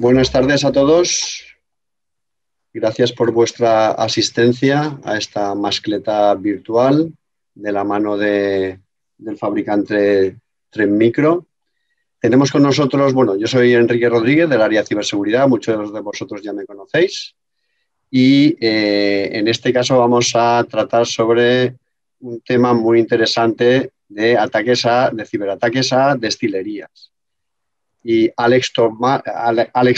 Buenas tardes a todos. Gracias por vuestra asistencia a esta mascleta virtual de la mano del fabricante Tren Micro. Tenemos con nosotros, bueno, yo soy Enrique Rodríguez del área de ciberseguridad, muchos de vosotros ya me conocéis, y eh, en este caso vamos a tratar sobre un tema muy interesante de ataques a, de ciberataques a destilerías y Alex, Tovar,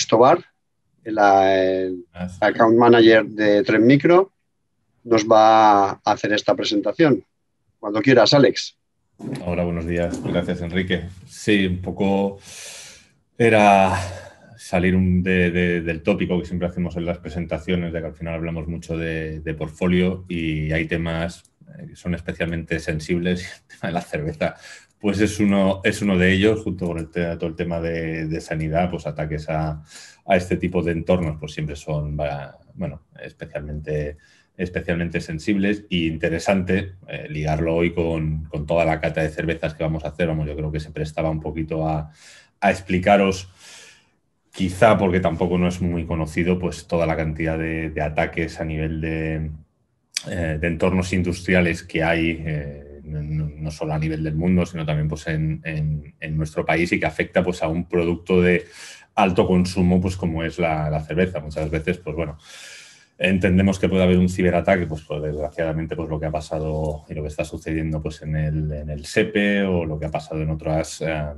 Tobar, el ah, account manager de Tren Micro, nos va a hacer esta presentación. Cuando quieras, Alex. Hola, buenos días. Gracias, Enrique. Sí, un poco era salir del tópico que siempre hacemos en las presentaciones, de que al final hablamos mucho de, de portfolio y hay temas eh, que son especialmente sensibles. El tema de la cerveza pues es uno, es uno de ellos, junto con todo el tema de, sanidad, pues ataques a, este tipo de entornos, pues siempre son, bueno, especialmente, especialmente sensibles y e interesante eh, ligarlo hoy con, toda la cata de cervezas que vamos a hacer. Vamos, yo creo que se prestaba un poquito a, explicaros quizá porque tampoco no es muy conocido, pues toda la cantidad de, ataques a nivel eh, de, entornos industriales que hay eh, no, solo a nivel del mundo, sino también pues, en, nuestro país y que afecta pues, a un producto de alto consumo pues, como es la, cerveza. Muchas veces, pues bueno, entendemos que puede haber un ciberataque, pues, desgraciadamente pues lo que ha pasado y lo que está sucediendo pues en el, en SEPE e o lo que ha pasado en otras eh,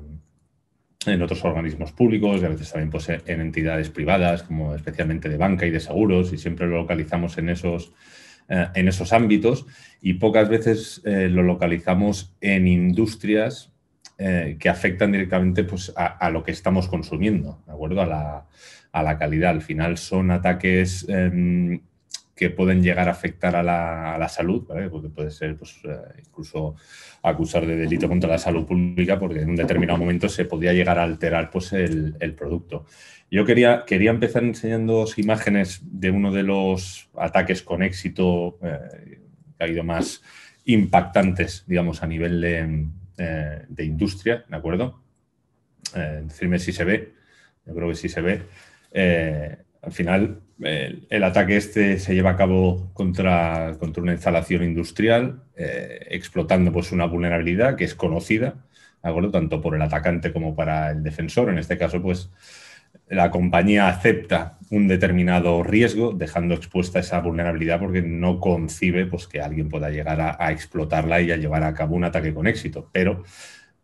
en otros organismos públicos y a veces también pues en entidades privadas como especialmente de banca y de seguros y siempre lo localizamos en esos eh, en esos ámbitos y pocas veces eh, lo localizamos en industrias eh, que afectan directamente pues, a, lo que estamos consumiendo, ¿de acuerdo? A la, calidad. Al final son ataques em, que pueden llegar a afectar a la, salud, Porque puede ser pues, incluso acusar de delito contra la salud pública porque en un determinado momento se podría llegar a alterar pues, el producto. Yo quería, quería empezar enseñándoos imágenes de uno de los ataques con éxito eh, que ha ido más impactantes, digamos, a nivel eh, de, industria, ¿de acuerdo? Eh, decirme si se ve, yo creo que sí se ve. Eh, al final, el, ataque este se lleva a cabo contra, contra una instalación industrial, explotando pues, una vulnerabilidad que es conocida, ¿de acuerdo? Tanto por el atacante como para el defensor. En este caso, pues la compañía acepta un determinado riesgo, dejando expuesta esa vulnerabilidad porque no concibe pues, que alguien pueda llegar a, explotarla y a llevar a cabo un ataque con éxito. Pero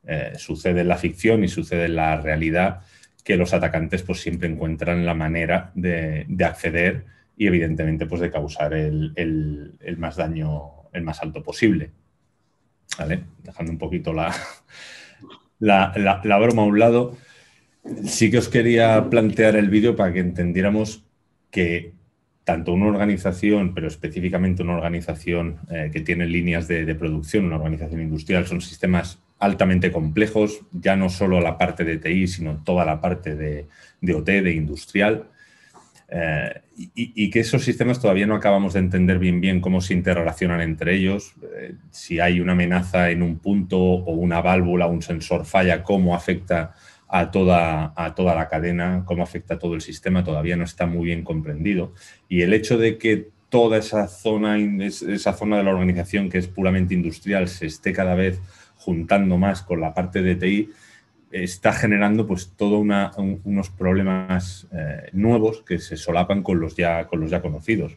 eh, sucede en la ficción y sucede en la realidad que los atacantes pues, siempre encuentran la manera de, acceder y evidentemente pues, de causar el, más daño, el más alto posible. ¿Vale? Dejando un poquito la broma a un lado. Sí que os quería plantear el vídeo para que entendiéramos que tanto una organización, pero específicamente una organización eh, que tiene líneas de, producción, una organización industrial, son sistemas altamente complejos, ya no solo la parte de TI, sino toda la parte de, de OT, de industrial, eh, y, que esos sistemas todavía no acabamos de entender bien bien cómo se interrelacionan entre ellos, eh, si hay una amenaza en un punto o una válvula, un sensor falla, cómo afecta a toda, a toda la cadena, cómo afecta todo el sistema, todavía no está muy bien comprendido. Y el hecho de que toda esa zona, esa zona de la organización que es puramente industrial se esté cada vez juntando más con la parte de TI, está generando pues todos unos problemas eh, nuevos que se solapan con los, ya, con los ya conocidos.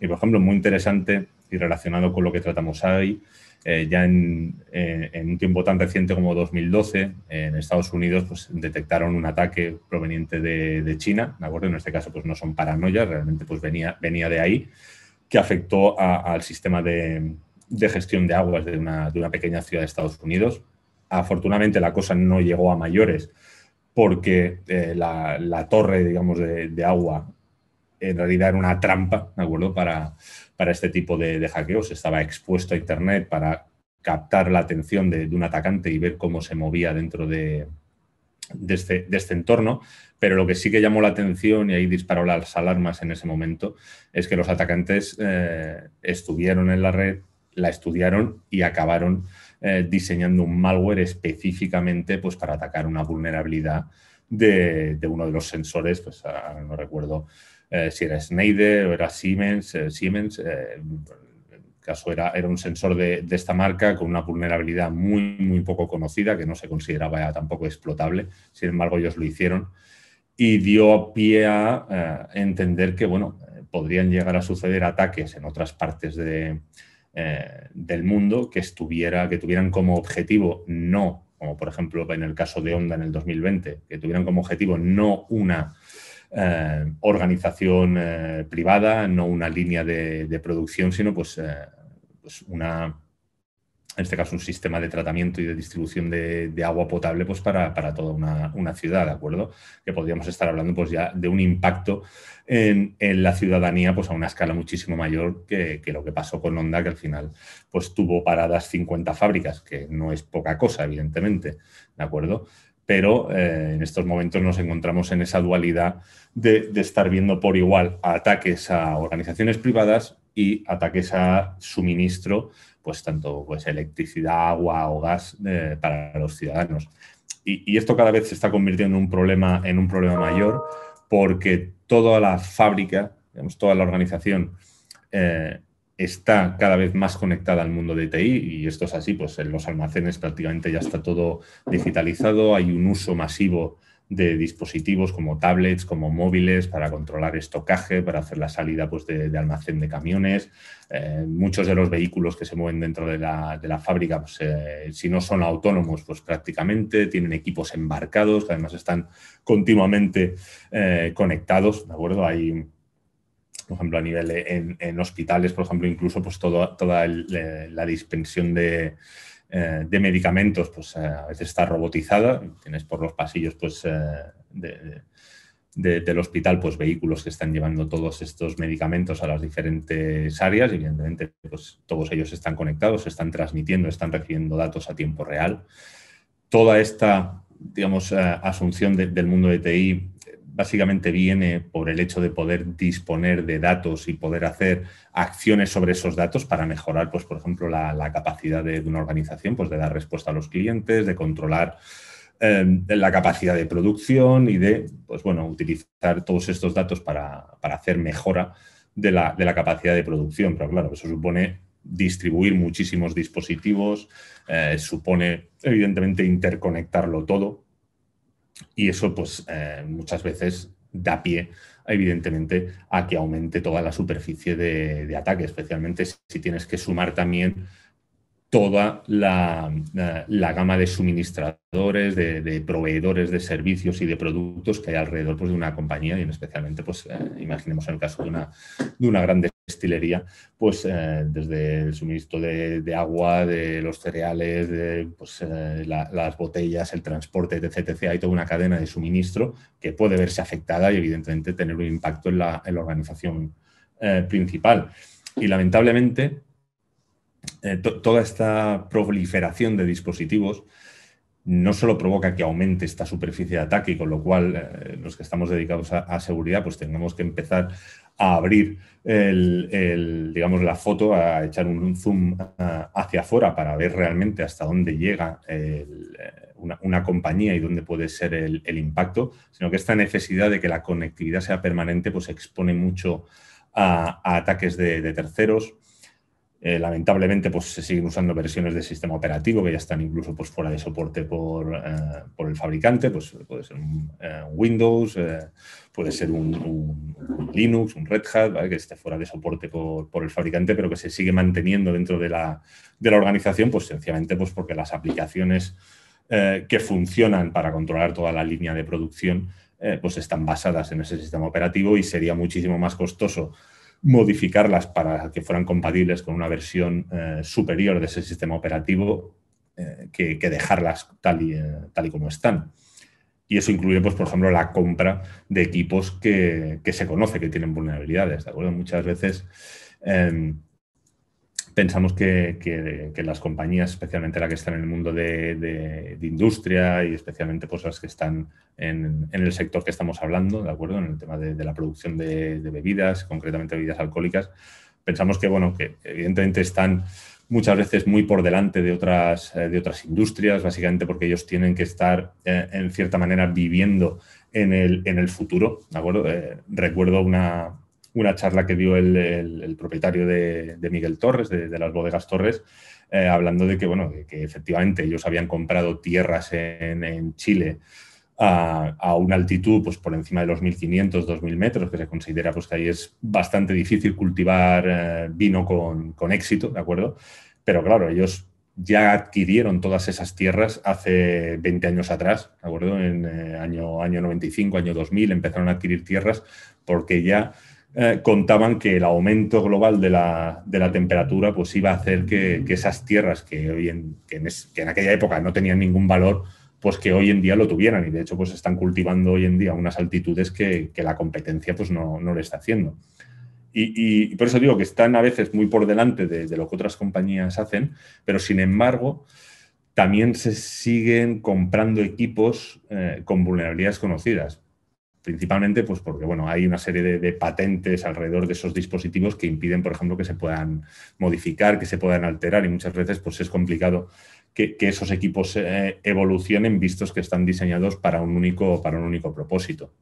Y por ejemplo, muy interesante y relacionado con lo que tratamos ahí, eh, ya eh, en, un tiempo tan reciente como 2012, en Estados Unidos pues, detectaron un ataque proveniente de, China, ¿de acuerdo? En este caso pues, no son paranoias, realmente pues, venía, venía de ahí, que afectó al sistema de, gestión de aguas de una, pequeña ciudad de Estados Unidos. Afortunadamente la cosa no llegó a mayores porque eh, la, la, torre, digamos, de, agua en realidad era una trampa, para, para este tipo de, hackeos. Estaba expuesto a Internet para captar la atención de, un atacante y ver cómo se movía dentro este, de, este, entorno, pero lo que sí que llamó la atención y ahí disparó las alarmas en ese momento es que los atacantes eh, estuvieron en la red, la estudiaron y acabaron eh, diseñando un malware específicamente pues, para atacar una vulnerabilidad de, uno de los sensores, pues no recuerdo eh, si era Schneider o era Siemens. Eh, Siemens, en eh, el caso era, un sensor de, esta marca con una vulnerabilidad muy, muy poco conocida que no se consideraba tampoco explotable. Sin embargo, ellos lo hicieron y dio pie a entender que, bueno, podrían llegar a suceder ataques en otras partes del mundo que, estuviera, que tuvieran como objetivo no, como por ejemplo en el caso de Honda en el 2020, que tuvieran como objetivo no una eh, organización eh, privada, no una línea de, producción, sino pues, eh, pues, una, en este caso un sistema de tratamiento y de distribución de, agua potable pues para, toda una, ciudad, ¿de acuerdo? Que podríamos estar hablando pues ya de un impacto en, la ciudadanía pues a una escala muchísimo mayor que, que, lo que pasó con Honda, que al final pues tuvo paradas 50 fábricas, que no es poca cosa, evidentemente, ¿de acuerdo? pero eh, en estos momentos nos encontramos en esa dualidad de, estar viendo por igual ataques a organizaciones privadas y ataques a suministro, pues tanto pues, electricidad, agua o gas eh, para los ciudadanos. Y, esto cada vez se está convirtiendo en un problema, en un problema mayor porque toda la fábrica, digamos, toda la organización eh, está cada vez más conectada al mundo de TI y esto es así, pues en los almacenes prácticamente ya está todo digitalizado, hay un uso masivo de dispositivos como tablets, como móviles, para controlar estocaje, para hacer la salida pues, de, almacén de camiones. Eh, muchos de los vehículos que se mueven dentro de la, fábrica, pues, eh, si no son autónomos, pues prácticamente tienen equipos embarcados, que además están continuamente eh, conectados. ¿de acuerdo? Hay por ejemplo, a nivel en, hospitales, por ejemplo, incluso pues toda eh, la dispensión de, eh, medicamentos, pues eh, a veces está robotizada, tienes por los pasillos pues del hospital pues vehículos que están llevando todos estos medicamentos a las diferentes áreas, y evidentemente pues todos ellos están conectados, están transmitiendo, están recibiendo datos a tiempo real. Toda esta, digamos, asunción del mundo de TI básicamente viene por el hecho de poder disponer de datos y poder hacer acciones sobre esos datos para mejorar, pues, por ejemplo, la, capacidad de una organización pues, de dar respuesta a los clientes, de controlar em, la capacidad de producción y de, pues, bueno, utilizar todos estos datos para, hacer mejora de la, capacidad de producción. Pero claro, eso supone distribuir muchísimos dispositivos, eh, supone evidentemente interconectarlo todo y eso, pues, eh, muchas veces da pie, evidentemente, a que aumente toda la superficie de ataque, especialmente si tienes que sumar también toda la, gama de suministradores, de, proveedores de servicios y de productos que hay alrededor pues, de una compañía y especialmente, pues, eh, imaginemos en el caso de una, de una gran destilería, pues eh, desde el suministro de, agua, de los cereales, de pues, eh, las botellas, el transporte, etc, Hay toda una cadena de suministro que puede verse afectada y evidentemente tener un impacto en la, organización principal. Y lamentablemente, eh, toda esta proliferación de dispositivos no solo provoca que aumente esta superficie de ataque, y con lo cual eh, los que estamos dedicados a, seguridad, pues tengamos que empezar a abrir el, digamos, la foto, a echar un zoom eh, hacia afuera para ver realmente hasta dónde llega una, compañía y dónde puede ser el, impacto, sino que esta necesidad de que la conectividad sea permanente, pues expone mucho a, ataques de terceros, eh, lamentablemente, pues se siguen usando versiones del sistema operativo que ya están incluso pues, fuera de soporte por, eh, el fabricante. Pues puede ser un, eh, Windows, puede ser un, Linux, un Red Hat, que esté fuera de soporte por, el fabricante, pero que se sigue manteniendo dentro de la, organización, pues sencillamente pues, porque las aplicaciones que funcionan para controlar toda la línea de producción, pues están basadas en ese sistema operativo y sería muchísimo más costoso modificarlas para que fueran compatibles con una versión eh, superior de ese sistema operativo eh, que, dejarlas tal y, eh, tal y como están. Y eso incluye, pues, por ejemplo, la compra de equipos que, que se conoce que tienen vulnerabilidades. ¿de acuerdo? Muchas veces em, pensamos que, las compañías, especialmente las que están en el mundo de, industria y especialmente cosas las que están en, el sector que estamos hablando, ¿de acuerdo? En el tema de, la producción de, bebidas, concretamente bebidas alcohólicas, pensamos que, bueno, que evidentemente están muchas veces muy por delante de otras, eh, de otras industrias, básicamente porque ellos tienen que estar, eh, en cierta manera, viviendo en el, en el futuro, ¿de acuerdo? Eh, recuerdo una, una charla que dio el, propietario de, Miguel Torres, de, las bodegas Torres, eh, hablando de que, bueno, efectivamente ellos habían comprado tierras en, Chile a, una altitud pues, por encima de los 1.500, 2.000 metros, que se considera pues, que ahí es bastante difícil cultivar eh, vino con, éxito, ¿de acuerdo? Pero claro, ellos ya adquirieron todas esas tierras hace 20 años atrás, ¿de acuerdo? En el eh, año, año 95, año 2000, empezaron a adquirir tierras porque ya eh, contaban que el aumento global de la, temperatura pues iba a hacer que, esas tierras que, hoy en, que en, aquella época no tenían ningún valor, pues que hoy en día lo tuvieran y de hecho pues están cultivando hoy en día unas altitudes que, la competencia pues no, le está haciendo. Y, por eso digo que están a veces muy por delante de, lo que otras compañías hacen, pero sin embargo también se siguen comprando equipos eh, con vulnerabilidades conocidas. Principalmente pues porque bueno, hay una serie de, patentes alrededor de esos dispositivos que impiden, por ejemplo, que se puedan modificar, que se puedan alterar y muchas veces pues, es complicado que, esos equipos eh, evolucionen vistos que están diseñados para un único, para un único propósito.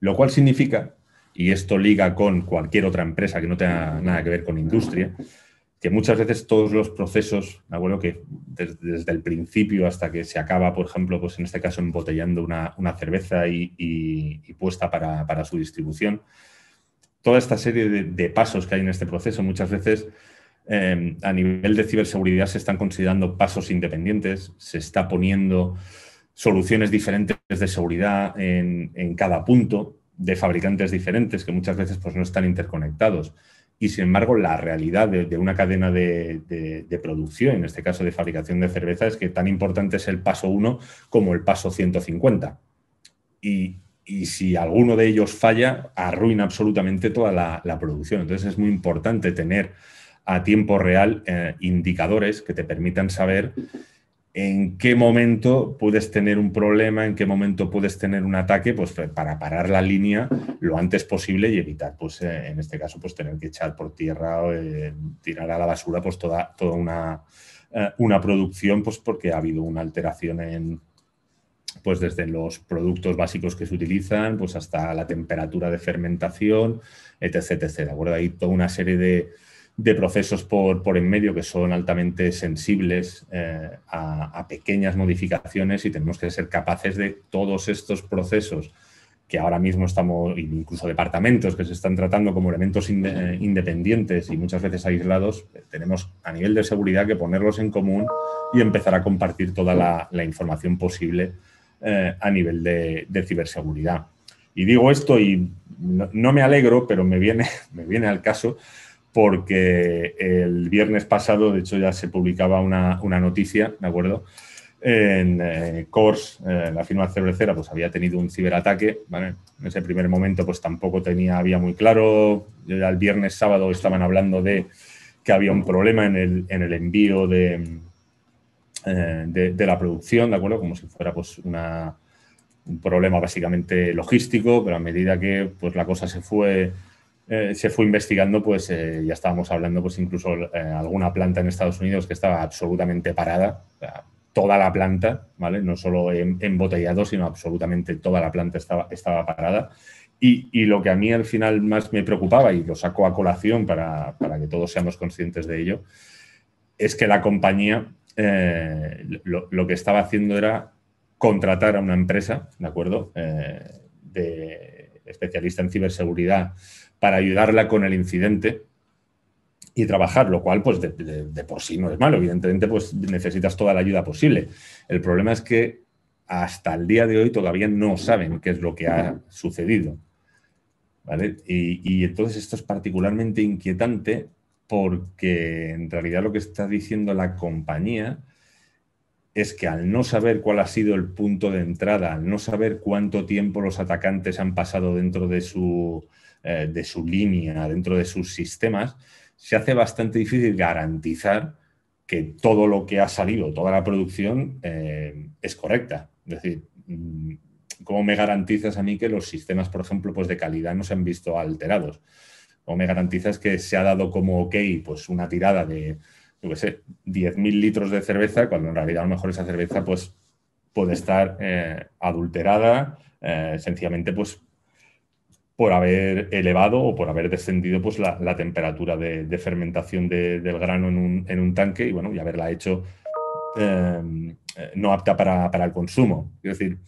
Lo cual significa, y esto liga con cualquier otra empresa que no tenga nada que ver con industria, que muchas veces todos los procesos, que desde, el principio hasta que se acaba, por ejemplo, pues en este caso embotellando una, cerveza y, puesta para, su distribución, toda esta serie de, pasos que hay en este proceso muchas veces em, a nivel de ciberseguridad se están considerando pasos independientes, se está poniendo soluciones diferentes de seguridad en, en cada punto de fabricantes diferentes que muchas veces pues, no están interconectados y sin embargo la realidad de, una cadena de, producción, en este caso de fabricación de cerveza, es que tan importante es el paso 1 como el paso 150. Y, y, si alguno de ellos falla, arruina absolutamente toda la, producción. Entonces es muy importante tener a tiempo real eh, indicadores que te permitan saber en qué momento puedes tener un problema, en qué momento puedes tener un ataque, pues para parar la línea lo antes posible y evitar, pues eh, en este caso, pues tener que echar por tierra o eh, tirar a la basura pues toda, toda una, eh, una producción, pues porque ha habido una alteración en, pues desde los productos básicos que se utilizan, pues hasta la temperatura de fermentación, etc, hay toda una serie de de procesos por, en medio que son altamente sensibles eh, a, pequeñas modificaciones y tenemos que ser capaces de todos estos procesos que ahora mismo estamos, incluso departamentos que se están tratando como elementos eh, independientes y muchas veces aislados, eh, tenemos a nivel de seguridad que ponerlos en común y empezar a compartir toda la, información posible a nivel de, ciberseguridad. Y digo esto y no, me alegro, pero me viene, me viene al caso porque el viernes pasado, de hecho, ya se publicaba una, noticia, ¿de acuerdo? En eh, Cors, eh, la firma cervecera, pues había tenido un ciberataque, ¿vale? En ese primer momento, pues tampoco tenía, había muy claro. el viernes, sábado, estaban hablando de que había un problema en el, envío eh, de, de, la producción, ¿de acuerdo? Como si fuera, pues, un problema básicamente logístico, pero a medida que, pues, la cosa se fue eh, se fue investigando, pues eh, ya estábamos hablando, pues incluso eh, alguna planta en Estados Unidos que estaba absolutamente parada, toda la planta, ¿vale? No solo en, embotellado, sino absolutamente toda la planta estaba, estaba parada. Y, lo que a mí al final más me preocupaba, y lo saco a colación para, que todos seamos conscientes de ello, es que la compañía lo, lo, que estaba haciendo era contratar a una empresa, ¿de acuerdo? de especialista en ciberseguridad, para ayudarla con el incidente y trabajar, lo cual pues de, por sí no es malo, evidentemente pues necesitas toda la ayuda posible. El problema es que hasta el día de hoy todavía no saben qué es lo que ha sucedido. ¿Vale? Y, y entonces esto es particularmente inquietante porque en realidad lo que está diciendo la compañía es que al no saber cuál ha sido el punto de entrada, al no saber cuánto tiempo los atacantes han pasado dentro de su, eh, de su línea, dentro de sus sistemas, se hace bastante difícil garantizar que todo lo que ha salido, toda la producción, eh, es correcta. Es decir, mm, ¿cómo me garantizas a mí que los sistemas, por ejemplo, pues de calidad no se han visto alterados? ¿Cómo me garantizas que se ha dado como ok pues una tirada de yo 10.000 litros de cerveza, cuando en realidad a lo mejor esa cerveza pues, puede estar eh, adulterada, eh, sencillamente pues, por haber elevado o por haber descendido pues, la, temperatura de, fermentación del grano en un, tanque y, bueno, y haberla hecho eh, no apta para, para el consumo. Es decir,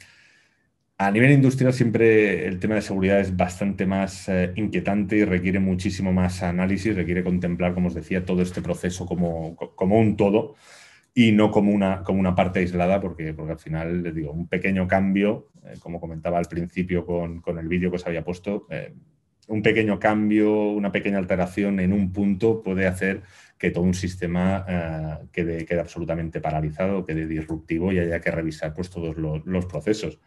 a nivel industrial siempre el tema de seguridad es bastante más eh, inquietante y requiere muchísimo más análisis, requiere contemplar, como os decía, todo este proceso como, como un todo y no como una, como una parte aislada, porque, porque al final, les digo, un pequeño cambio, eh, como comentaba al principio con, con el vídeo que os había puesto, eh, un pequeño cambio, una pequeña alteración en un punto puede hacer que todo un sistema quede, absolutamente paralizado, quede disruptivo y haya que revisar pues, todos los, los procesos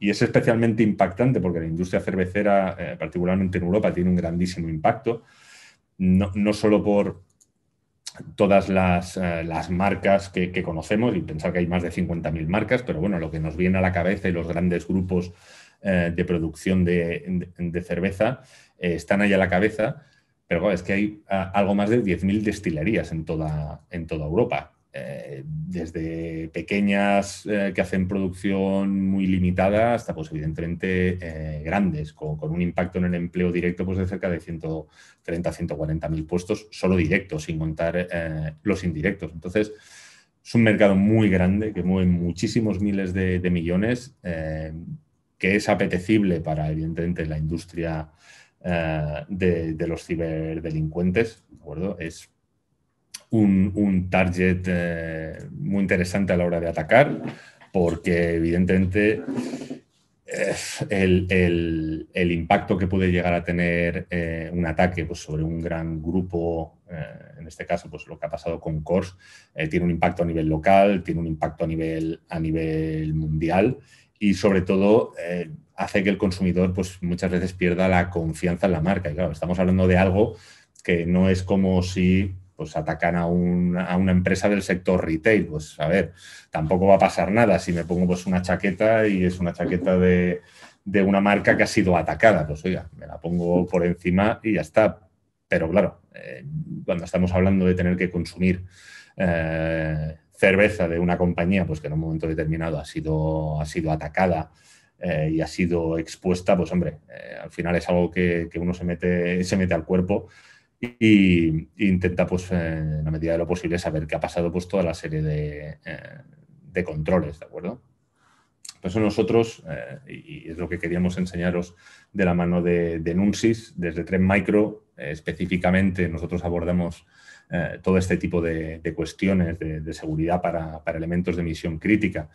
y es especialmente impactante porque la industria cervecera, eh, particularmente en Europa, tiene un grandísimo impacto, no, no solo por todas las, eh, marcas que, conocemos, y pensar que hay más de 50.000 marcas, pero bueno, lo que nos viene a la cabeza y los grandes grupos eh, de producción de, cerveza están ahí a la cabeza, pero bueno, es que hay algo más de 10.000 destilerías toda, en toda Europa. Eh, desde pequeñas eh, que hacen producción muy limitada hasta, pues evidentemente, eh, grandes, con, un impacto en el empleo directo pues, de cerca de 130, 140 mil puestos, solo directos, sin contar los indirectos. Entonces, es un mercado muy grande que mueve muchísimos miles de, millones, que es apetecible para, evidentemente, la industria de, los ciberdelincuentes, ¿de acuerdo? Es un, target eh, muy interesante a la hora de atacar, porque evidentemente eh, el, impacto que puede llegar a tener eh, un ataque pues, sobre un gran grupo, en este caso pues, lo que ha pasado con Cors, tiene un impacto a nivel local, tiene un impacto a nivel, a nivel mundial y sobre todo hace que el consumidor pues, muchas veces pierda la confianza en la marca. Y claro, estamos hablando de algo que no es como si pues atacan a, una empresa del sector retail. Pues a ver, tampoco va a pasar nada si me pongo pues una chaqueta y es una chaqueta de, una marca que ha sido atacada. Pues oiga, me la pongo por encima y ya está. Pero claro, eh, cuando estamos hablando de tener que consumir eh, cerveza de una compañía, pues que en un momento determinado ha sido, ha sido atacada eh, y ha sido expuesta, pues hombre, al final es algo que, que uno se mete, se mete al cuerpo y, intenta, pues, eh, en la medida de lo posible, saber qué ha pasado, pues, toda la serie de, eh, controles, ¿de acuerdo? Por eso nosotros, eh, y es lo que queríamos enseñaros de la mano de, de NUNSIS, desde Tren Micro, específicamente nosotros abordamos todo este tipo de, cuestiones de, de seguridad para, para, elementos de misión crítica,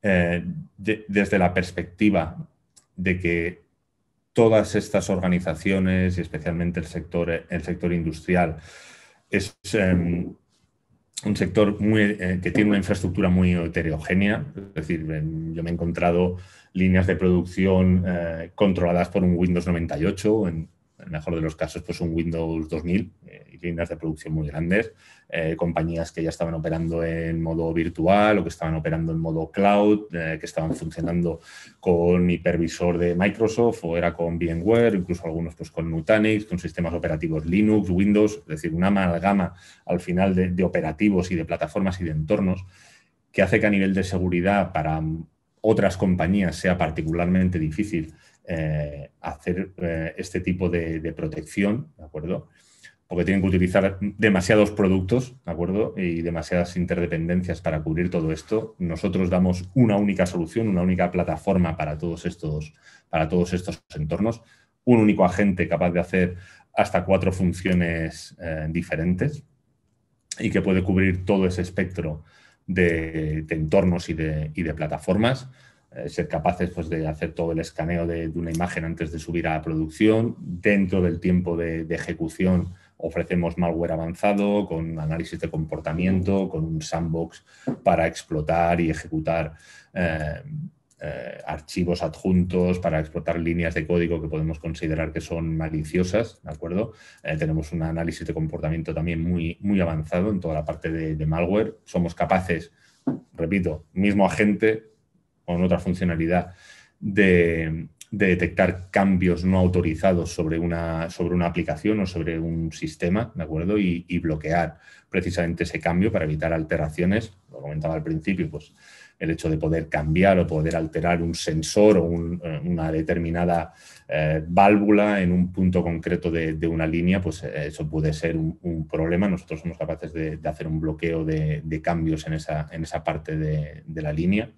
desde la perspectiva de que todas estas organizaciones y especialmente el sector, el sector industrial es em, un sector eh, que tiene una infraestructura muy heterogénea, es decir, em, yo me he encontrado líneas de producción eh, controladas por un Windows 98 el mejor de los casos, pues un Windows 2000 eh, y líneas de producción muy grandes, eh, compañías que ya estaban operando en modo virtual o que estaban operando en modo cloud, eh, que estaban funcionando con hipervisor de Microsoft o era con VMware, incluso algunos pues con Nutanix, con sistemas operativos Linux, Windows, es decir, una amalgama al final de, de operativos y de plataformas y de entornos que hace que a nivel de seguridad para otras compañías sea particularmente difícil eh, hacer eh, este tipo de, protección, ¿de acuerdo? Porque tienen que utilizar demasiados productos, ¿de acuerdo? Y demasiadas interdependencias para cubrir todo esto. Nosotros damos una única solución, una única plataforma para todos estos, para todos estos entornos, un único agente capaz de hacer hasta cuatro funciones eh, diferentes y que puede cubrir todo ese espectro de, entornos y de plataformas eh, ser capaces pues, de hacer todo el escaneo de, una imagen antes de subir a la producción. Dentro del tiempo de, ejecución ofrecemos malware avanzado con análisis de comportamiento, con un sandbox para explotar y ejecutar eh, eh, archivos adjuntos, para explotar líneas de código que podemos considerar que son maliciosas, ¿de acuerdo? tenemos un análisis de comportamiento también muy, muy avanzado en toda la parte de malware. Somos capaces, repito, mismo agente, otra funcionalidad de, detectar cambios no autorizados sobre una, sobre una, aplicación o sobre un sistema, ¿de acuerdo? Y, bloquear precisamente ese cambio para evitar alteraciones. Lo comentaba al principio, pues el hecho de poder cambiar o poder alterar un sensor o eh, una determinada eh, válvula en un punto concreto de, una línea, pues eh, eso puede ser un, problema. Nosotros somos capaces de, hacer un bloqueo de, cambios en esa parte de la línea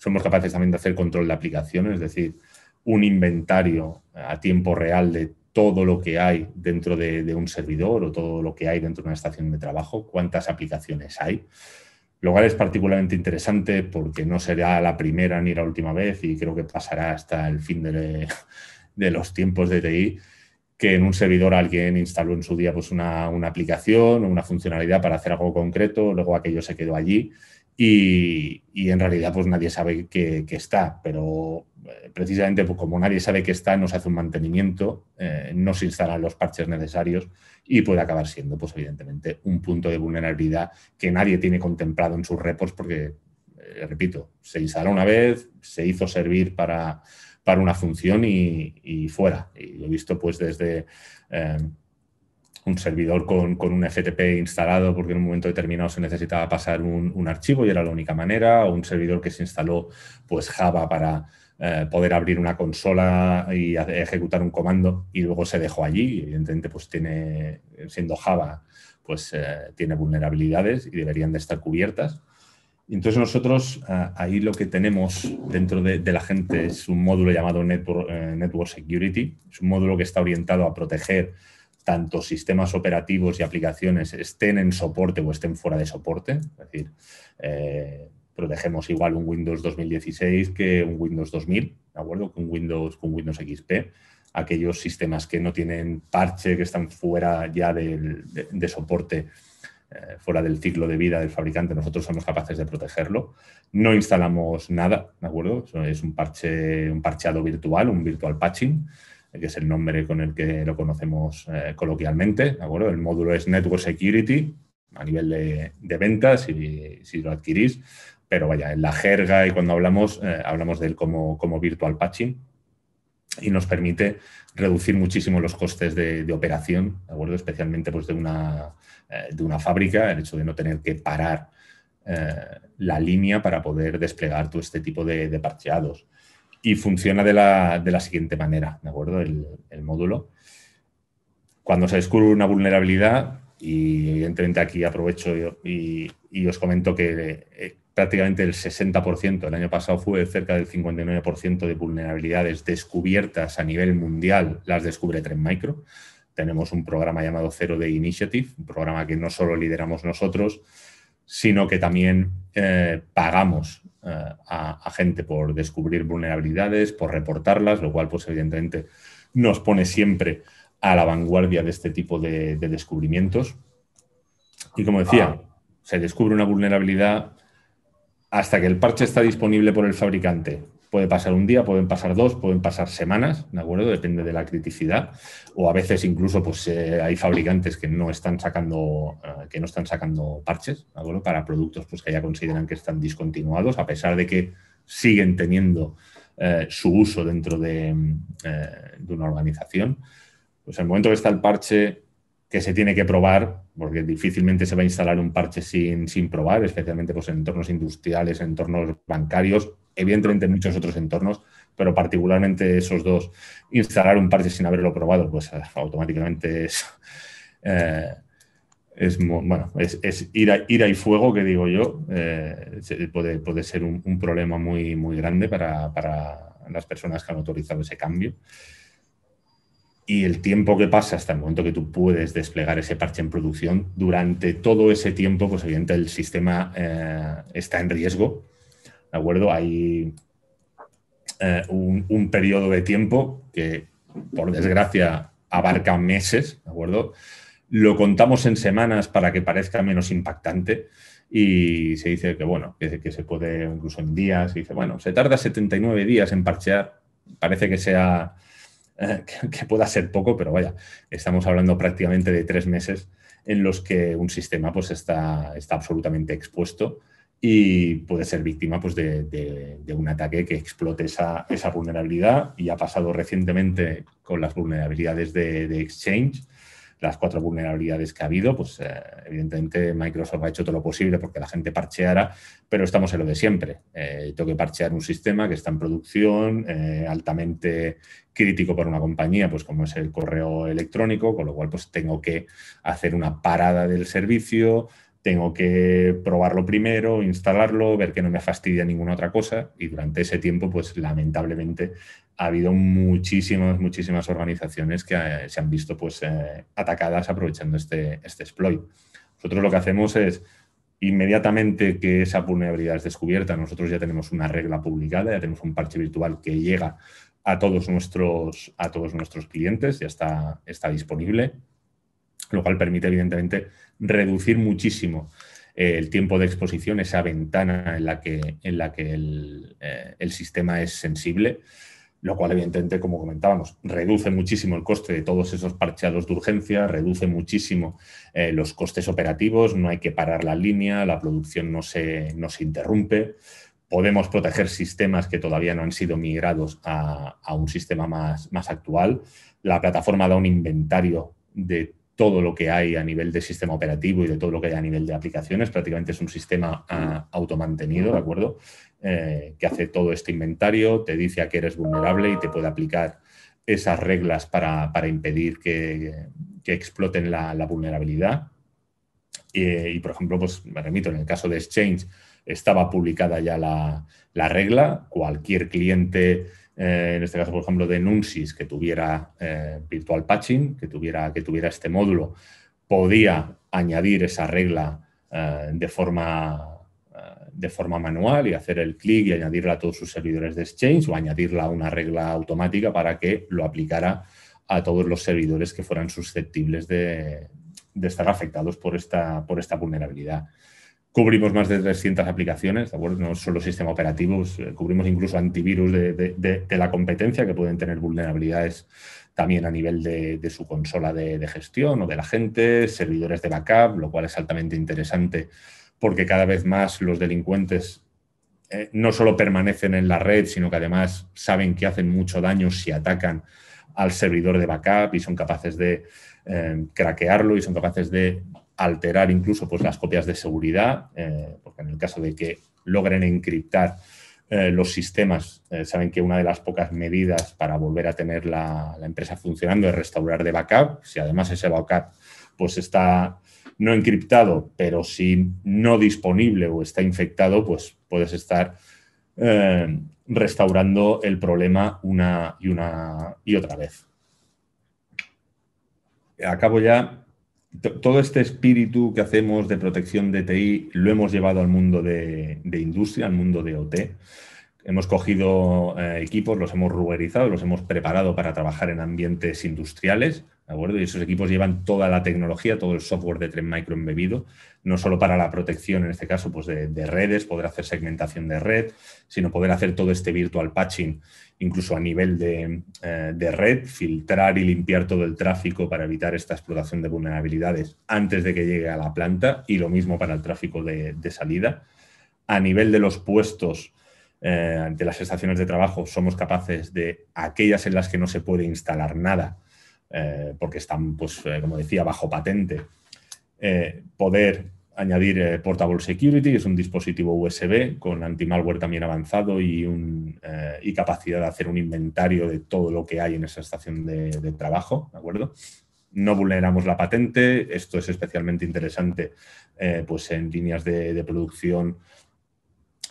somos capaces también de hacer control de aplicaciones, es decir, un inventario a tiempo real de todo lo que hay dentro de, un servidor o todo lo que hay dentro de una estación de trabajo, cuántas aplicaciones hay. Lo cual es particularmente interesante porque no será la primera ni la última vez y creo que pasará hasta el fin de, los tiempos de TI que en un servidor alguien instaló en su día pues una, una aplicación o una funcionalidad para hacer algo concreto, luego aquello se quedó allí y, en realidad pues nadie sabe que, está, pero eh, precisamente pues, como nadie sabe que está, no se hace un mantenimiento, eh, no se instalan los parches necesarios y puede acabar siendo pues evidentemente un punto de vulnerabilidad que nadie tiene contemplado en sus repos porque, eh, repito, se instaló una vez, se hizo servir para, para una función y, fuera. Y lo he visto pues desde un servidor con, un FTP instalado porque en un momento determinado se necesitaba pasar un, archivo y era la única manera, o un servidor que se instaló pues Java para eh, poder abrir una consola y ejecutar un comando y luego se dejó allí. Evidentemente, pues tiene, siendo Java, pues eh, tiene vulnerabilidades y deberían de estar cubiertas. Entonces nosotros eh, ahí lo que tenemos dentro de, la gente es un módulo llamado Network, Network Security. Es un módulo que está orientado a proteger tanto sistemas operativos y aplicaciones estén en soporte o estén fuera de soporte. Es decir, eh, protegemos igual un Windows 2016 que un Windows 2000, ¿de acuerdo? Con Windows, con Windows XP. Aquellos sistemas que no tienen parche, que están fuera ya de, soporte, eh, fuera del ciclo de vida del fabricante, nosotros somos capaces de protegerlo. No instalamos nada, ¿de acuerdo? es un parche, un parcheado virtual, un virtual patching que es el nombre con el que lo conocemos eh, coloquialmente, El módulo es Network Security a nivel de, ventas, si, lo adquirís, pero vaya, en la jerga y cuando hablamos, eh, hablamos de él como, virtual patching y nos permite reducir muchísimo los costes de, operación, ¿de acuerdo? Especialmente pues, de, una, eh, de una fábrica, el hecho de no tener que parar la línea para poder desplegar todo este tipo de, de parcheados. Y funciona de la, siguiente manera, ¿de acuerdo? El, módulo. Cuando se descubre una vulnerabilidad, y evidentemente aquí aprovecho y, os comento que eh, prácticamente el 60%, el año pasado fue cerca del 59% de vulnerabilidades descubiertas a nivel mundial, las descubre Trend Micro. Tenemos un programa llamado Zero Day Initiative, un programa que no solo lideramos nosotros, sino que también eh, pagamos eh, a, gente por descubrir vulnerabilidades, por reportarlas, lo cual pues evidentemente nos pone siempre a la vanguardia de este tipo de, descubrimientos. Y como decía, ah. se descubre una vulnerabilidad hasta que el parche está disponible por el fabricante, Puede pasar un día, pueden pasar dos, pueden pasar semanas, ¿de acuerdo? Depende de la criticidad. O a veces incluso pues, eh, hay fabricantes que no están sacando, eh, que no están sacando parches, ¿de Para productos pues, que ya consideran que están discontinuados, a pesar de que siguen teniendo eh, su uso dentro de, una organización. Pues en el momento que está el parche que se tiene que probar, porque difícilmente se va a instalar un parche sin, sin probar, especialmente pues, en entornos industriales, en entornos bancarios, evidentemente muchos otros entornos, pero particularmente esos dos, instalar un parche sin haberlo probado, pues eh, automáticamente es, eh, es bueno, es, ira, y fuego, que digo yo, eh, puede, ser un, problema muy, muy grande para, las personas que han autorizado ese cambio. Y el tiempo que pasa hasta el momento que tú puedes desplegar ese parche en producción, durante todo ese tiempo, pues evidentemente el sistema está en riesgo ¿de acuerdo? Hay eh, un, periodo de tiempo que, por desgracia, abarca meses, ¿de acuerdo? Lo contamos en semanas para que parezca menos impactante y se dice que, bueno, que, se puede incluso en días, se dice, bueno, se tarda 79 días en parchear, parece que sea eh, que pueda ser poco, pero vaya, estamos hablando prácticamente de tres meses en los que un sistema pues, está, está absolutamente expuesto y puede ser víctima pues, de, un ataque que explote esa, vulnerabilidad y ha pasado recientemente con las vulnerabilidades de, Exchange, las cuatro vulnerabilidades que ha habido, pues eh, evidentemente Microsoft ha hecho todo lo posible porque la gente parcheara, pero estamos en lo de siempre. Eh, tengo que parchear un sistema que está en producción, eh, altamente crítico para una compañía, pues como es el correo electrónico, con lo cual pues tengo que hacer una parada del servicio, tengo que probarlo primero, instalarlo, ver que no me fastidia ninguna otra cosa y durante ese tiempo, pues lamentablemente ha habido muchísimas, muchísimas organizaciones que eh, se han visto pues eh, atacadas aprovechando este, este exploit. Nosotros lo que hacemos es inmediatamente que esa vulnerabilidad es descubierta, nosotros ya tenemos una regla publicada, ya tenemos un parche virtual que llega a todos nuestros, a todos nuestros clientes, ya está, está disponible lo cual permite evidentemente reducir muchísimo eh, el tiempo de exposición, esa ventana en la que, en la que eh, el, sistema es sensible, lo cual evidentemente, como comentábamos, reduce muchísimo el coste de todos esos parcheados de urgencia, reduce muchísimo eh, los costes operativos, no hay que parar la línea, la producción no se, interrumpe. Podemos proteger sistemas que todavía no han sido migrados a, un sistema más, más actual. La plataforma da un inventario de todo lo que hay a nivel de sistema operativo y de todo lo que hay a nivel de aplicaciones. Prácticamente es un sistema ah, automantenido, ¿de acuerdo? Eh, que hace todo este inventario, te dice a qué eres vulnerable y te puede aplicar esas reglas para, impedir que, exploten la, vulnerabilidad. y, por ejemplo, pues me remito, en el caso de Exchange estaba publicada ya la, la regla, cualquier cliente eh, en este caso, por ejemplo, de Nunsis, que tuviera eh, virtual patching, que tuviera, que tuviera este módulo, podía añadir esa regla eh, de, forma, manual y hacer el clic y añadirla a todos sus servidores de Exchange o añadirla a una regla automática para que lo aplicara a todos los servidores que fueran susceptibles de, estar afectados por esta vulnerabilidad. Cubrimos más de 300 aplicaciones, No solo sistema operativos, eh, cubrimos incluso antivirus de, la competencia que pueden tener vulnerabilidades también a nivel de, su consola de, gestión o de la gente, servidores de backup, lo cual es altamente interesante porque cada vez más los delincuentes eh, no solo permanecen en la red, sino que además saben que hacen mucho daño si atacan al servidor de backup y son capaces de eh, craquearlo y son capaces de alterar incluso pues, las copias de seguridad, eh, porque en el caso de que logren encriptar eh, los sistemas, eh, saben que una de las pocas medidas para volver a tener la, empresa funcionando es restaurar de backup. Si además ese backup pues, está no encriptado, pero si no disponible o está infectado, pues puedes estar restaurando el problema una y, una y otra vez. Acabo ya todo este espíritu que hacemos de protección de TI lo hemos llevado al mundo de, de industria, al mundo de OT. Hemos cogido eh, equipos, los hemos ruberizado, los hemos preparado para trabajar en ambientes industriales, ¿de acuerdo? Y esos equipos llevan toda la tecnología, todo el software de Tren Micro embebido, no solo para la protección, en este caso, pues de, redes, poder hacer segmentación de red, sino poder hacer todo este virtual patching, incluso a nivel eh, de, red, filtrar y limpiar todo el tráfico para evitar esta explotación de vulnerabilidades antes de que llegue a la planta, y lo mismo para el tráfico de, de salida. A nivel de los puestos, eh, ante las estaciones de trabajo somos capaces de aquellas en las que no se puede instalar nada, eh, porque están, pues, eh, como decía, bajo patente, poder añadir Portable Security, es un dispositivo USB con anti-malware también avanzado y, capacidad de hacer un inventario de todo lo que hay en esa estación de, trabajo, acuerdo? no vulneramos la patente. Esto es especialmente interesante pues en líneas de producción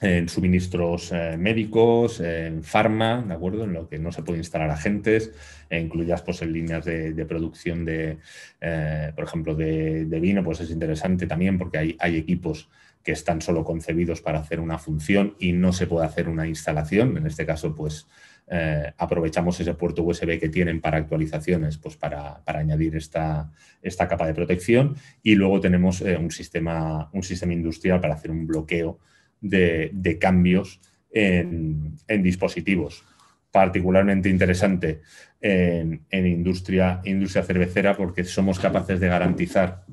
en suministros eh, médicos, en farma, ¿de acuerdo? En lo que no se puede instalar agentes, e incluidas pues, en líneas de, producción de, eh, por ejemplo, de, vino, pues es interesante también porque hay, hay equipos que están solo concebidos para hacer una función y no se puede hacer una instalación. En este caso, pues eh, aprovechamos ese puerto USB que tienen para actualizaciones, pues para, añadir esta, esta, capa de protección. Y luego tenemos un, sistema, un sistema industrial para hacer un bloqueo de, cambios en, dispositivos. Particularmente interesante en, industria, industria cervecera porque somos capaces de garantizar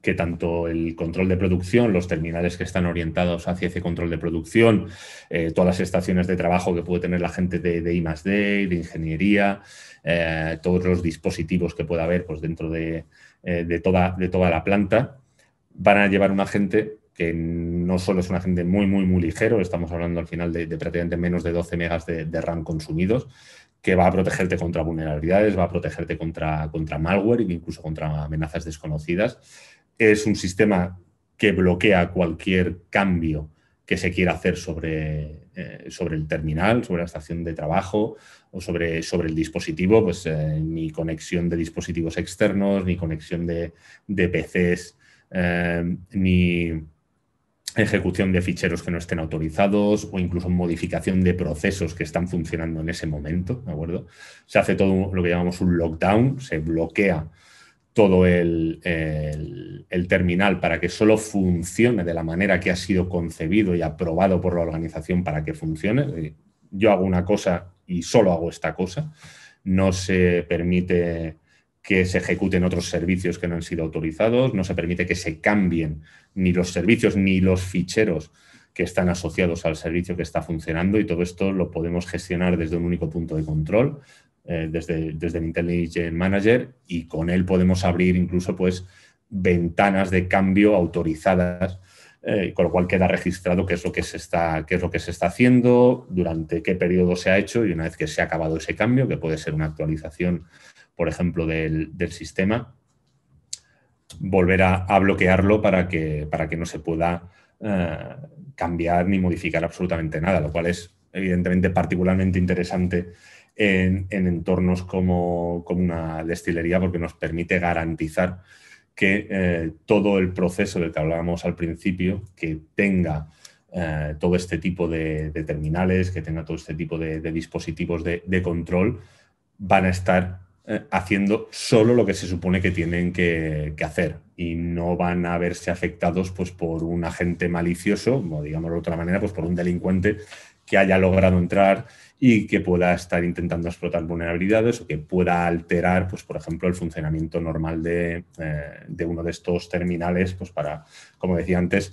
que tanto el control de producción, los terminales que están orientados hacia ese control de producción, eh, todas las estaciones de trabajo que puede tener la gente de, de I de ingeniería, eh, todos los dispositivos que pueda haber pues, dentro de, eh, toda, de toda la planta, van a llevar una gente que no solo es un agente muy, muy, muy ligero, estamos hablando al final de, prácticamente menos de 12 megas de, RAM consumidos, que va a protegerte contra vulnerabilidades, va a protegerte contra, contra malware e incluso contra amenazas desconocidas. Es un sistema que bloquea cualquier cambio que se quiera hacer sobre, eh, sobre el terminal, sobre la estación de trabajo o sobre, sobre el dispositivo, pues eh, ni conexión de dispositivos externos, ni conexión de, de PCs, eh, ni, ejecución de ficheros que no estén autorizados o incluso modificación de procesos que están funcionando en ese momento, ¿de acuerdo? Se hace todo lo que llamamos un lockdown, se bloquea todo el, el, terminal para que solo funcione de la manera que ha sido concebido y aprobado por la organización para que funcione. Eh, yo hago una cosa y solo hago esta cosa. No se permite que se ejecuten otros servicios que no han sido autorizados, no se permite que se cambien ni los servicios ni los ficheros que están asociados al servicio que está funcionando y todo esto lo podemos gestionar desde un único punto de control, eh, desde, desde el Intelligent Manager y con él podemos abrir incluso pues ventanas de cambio autorizadas, eh, con lo cual queda registrado qué es, lo que se está, qué es lo que se está haciendo, durante qué periodo se ha hecho y una vez que se ha acabado ese cambio, que puede ser una actualización por ejemplo, del, sistema, volver a, bloquearlo para que, para que no se pueda eh, cambiar ni modificar absolutamente nada, lo cual es evidentemente particularmente interesante en, entornos como, una destilería porque nos permite garantizar que eh, todo el proceso del que hablábamos al principio, que tenga eh, todo este tipo de, terminales, que tenga todo este tipo de, dispositivos de, control, van a estar eh, haciendo solo lo que se supone que tienen que, hacer y no van a verse afectados pues, por un agente malicioso, o digámoslo de otra manera, pues, por un delincuente que haya logrado entrar y que pueda estar intentando explotar vulnerabilidades o que pueda alterar, pues, por ejemplo, el funcionamiento normal de, eh, de uno de estos terminales, pues para, como decía antes,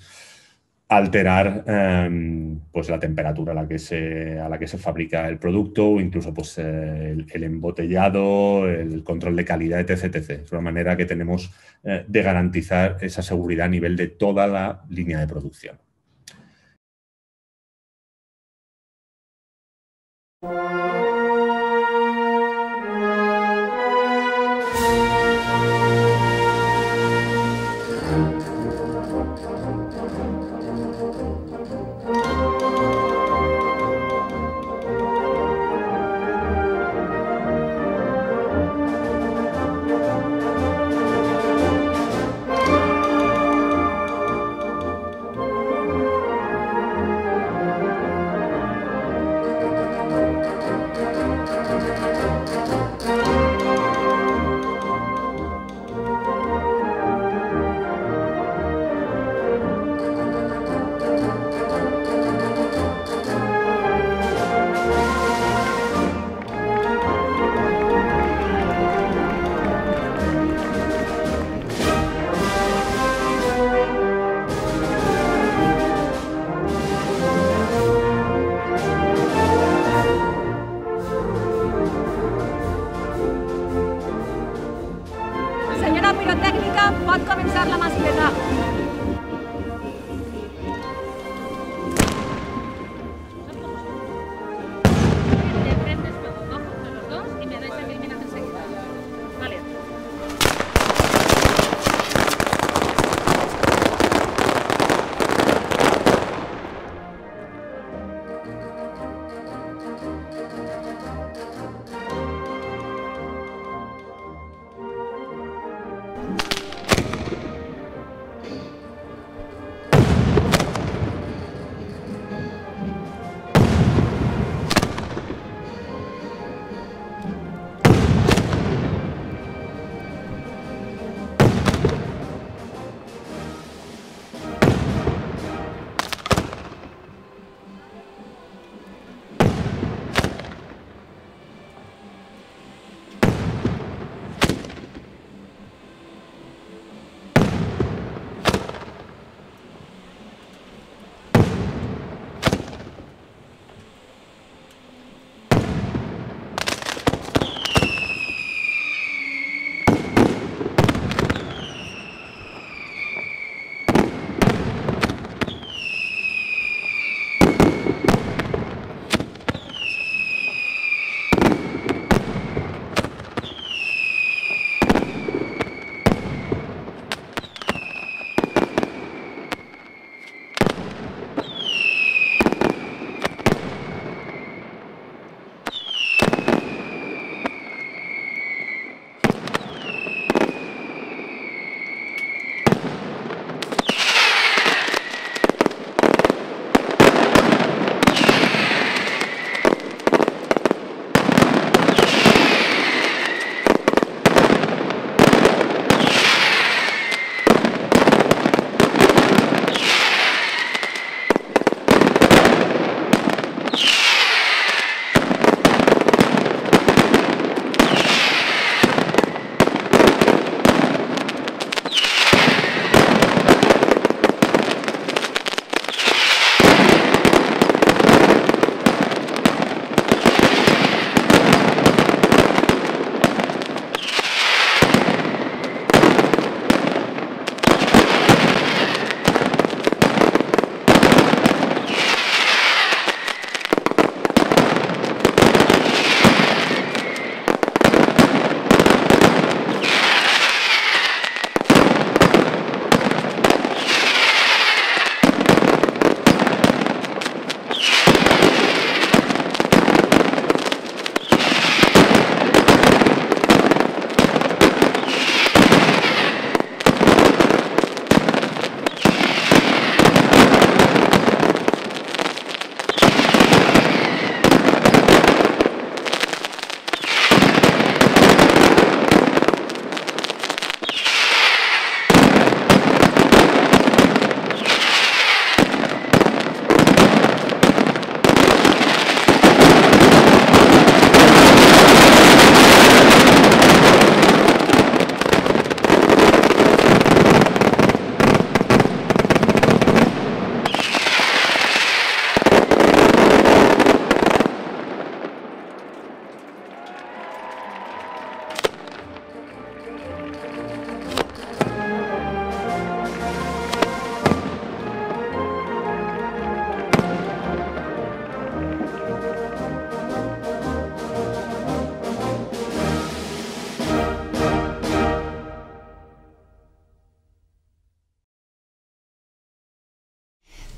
alterar em, pues la temperatura a la, que se, a la que se fabrica el producto, o incluso pues, eh, el, embotellado, el control de calidad, etc. etc. Es una manera que tenemos eh, de garantizar esa seguridad a nivel de toda la línea de producción.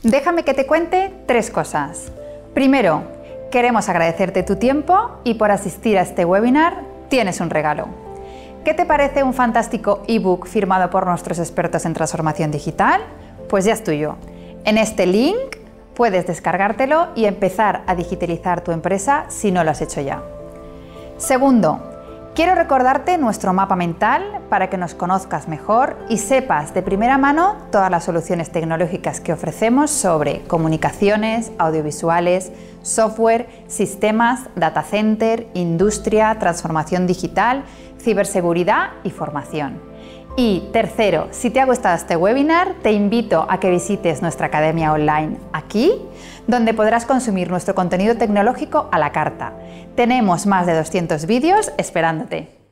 Déjame que te cuente tres cosas. Primero, queremos agradecerte tu tiempo y por asistir a este webinar tienes un regalo. ¿Qué te parece un fantástico ebook firmado por nuestros expertos en transformación digital? Pues ya es tuyo. En este link puedes descargártelo y empezar a digitalizar tu empresa si no lo has hecho ya. Segundo, Quiero recordarte nuestro mapa mental para que nos conozcas mejor y sepas de primera mano todas las soluciones tecnológicas que ofrecemos sobre comunicaciones, audiovisuales, software, sistemas, data center, industria, transformación digital, ciberseguridad y formación. Y tercero, si te ha gustado este webinar, te invito a que visites nuestra academia online aquí, donde podrás consumir nuestro contenido tecnológico a la carta. Tenemos más de 200 vídeos esperándote.